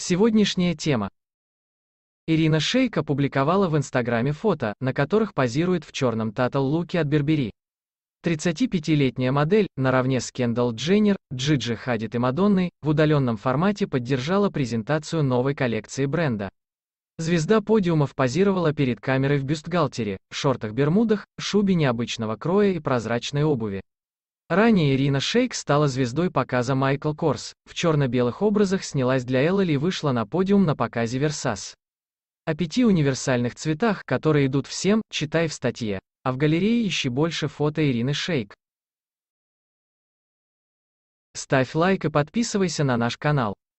Сегодняшняя тема. Ирина Шейк опубликовала в Инстаграме фото, на которых позирует в черном татл-луке от Бербери. 35-летняя модель, наравне с Кендалл Дженнер, Джиджи Хадид и Мадонной, в удаленном формате поддержала презентацию новой коллекции бренда. Звезда подиумов позировала перед камерой в бюстгальтере, шортах-бермудах, шубе необычного кроя и прозрачной обуви. Ранее Ирина Шейк стала звездой показа Майкл Корс, в черно-белых образах снялась для Эллали и вышла на подиум на показе Версас. О пяти универсальных цветах, которые идут всем, читай в статье. А в галерее ищи больше фото Ирины Шейк. Ставь лайк и подписывайся на наш канал.